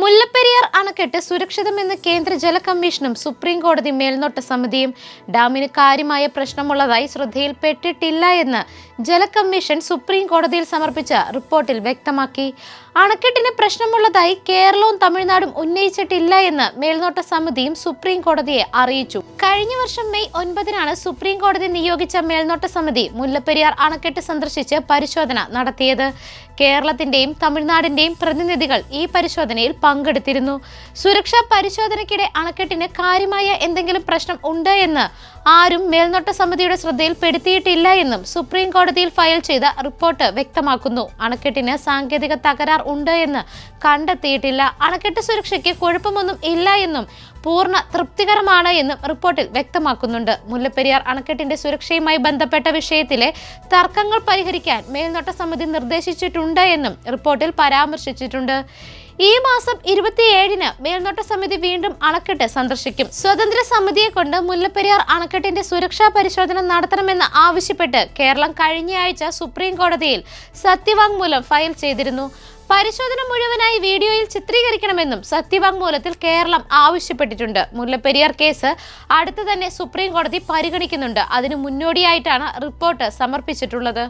മുല്ലപ്പെരിയാർ അണക്കെട്ട് സുരക്ഷിതമെന്ന് കേന്ദ്ര ജല കമ്മീഷനും സുപ്രീം കോടതി മേൽനോട്ട സമിതിയും ഡാമിന് കാര്യമായ പ്രശ്നമുള്ളതായി ശ്രദ്ധയിൽപ്പെട്ടിട്ടില്ല എന്ന് ജലകമ്മീഷൻ സുപ്രീം കോടതിയിൽ സമർപ്പിച്ച റിപ്പോർട്ടിൽ വ്യക്തമാക്കി അണക്കെട്ടിന് പ്രശ്നമുള്ളതായി കേരളവും തമിഴ്നാടും ഉന്നയിച്ചിട്ടില്ല എന്ന് മേൽനോട്ട സമിതിയും സുപ്രീം കോടതിയെ അറിയിച്ചു കഴിഞ്ഞ വർഷം മെയ് ഒൻപതിനാണ് സുപ്രീം കോടതി നിയോഗിച്ച മേൽനോട്ട സമിതി മുല്ലപ്പെരിയാർ അണക്കെട്ട് സന്ദർശിച്ച് പരിശോധന നടത്തിയത് കേരളത്തിന്റെയും തമിഴ്നാടിന്റെയും പ്രതിനിധികൾ ഈ പരിശോധനയിൽ പങ്കെടുത്തിരുന്നു സുരക്ഷാ പരിശോധനയ്ക്കിടെ അണക്കെട്ടിന് കാര്യമായ എന്തെങ്കിലും പ്രശ്നം ഉണ്ട് എന്ന് ആരും മേൽനോട്ട സമിതിയുടെ ശ്രദ്ധയിൽപ്പെടുത്തിയിട്ടില്ല എന്നും സുപ്രീം കോടതി ഹൈക്കോടതിയിൽ ഫയൽ ചെയ്ത റിപ്പോർട്ട് വ്യക്തമാക്കുന്നു അണക്കെട്ടിന് സാങ്കേതിക തകരാർ ഉണ്ട് എന്ന് കണ്ടെത്തിയിട്ടില്ല അണക്കെട്ട് സുരക്ഷയ്ക്ക് കുഴപ്പമൊന്നും ഇല്ല എന്നും പൂർണ്ണ തൃപ്തികരമാണ് എന്നും റിപ്പോർട്ടിൽ വ്യക്തമാക്കുന്നുണ്ട് മുല്ലപ്പെരിയാർ അണക്കെട്ടിന്റെ സുരക്ഷയുമായി ബന്ധപ്പെട്ട വിഷയത്തിലെ തർക്കങ്ങൾ പരിഹരിക്കാൻ മേൽനോട്ട സമിതി നിർദ്ദേശിച്ചിട്ടുണ്ട് എന്നും റിപ്പോർട്ടിൽ പരാമർശിച്ചിട്ടുണ്ട് ഈ മാസം ഇരുപത്തിയേഴിന് മേൽനോട്ട സമിതി വീണ്ടും അണക്കെട്ട് സന്ദർശിക്കും സ്വതന്ത്ര സമിതിയെ കൊണ്ട് മുല്ലപ്പെരിയാർ അണക്കെട്ടിന്റെ സുരക്ഷാ പരിശോധന നടത്തണമെന്ന് ആവശ്യപ്പെട്ട് കേരളം കഴിഞ്ഞയാഴ്ച സുപ്രീം കോടതിയിൽ സത്യവാങ്മൂലം ഫയൽ ചെയ്തിരുന്നു പരിശോധന മുഴുവനായി വീഡിയോയിൽ ചിത്രീകരിക്കണമെന്നും സത്യവാങ്മൂലത്തിൽ കേരളം ആവശ്യപ്പെട്ടിട്ടുണ്ട് മുല്ലപ്പെരിയാർ കേസ് അടുത്തു തന്നെ സുപ്രീം കോടതി പരിഗണിക്കുന്നുണ്ട് അതിനു മുന്നോടിയായിട്ടാണ് റിപ്പോർട്ട് സമർപ്പിച്ചിട്ടുള്ളത്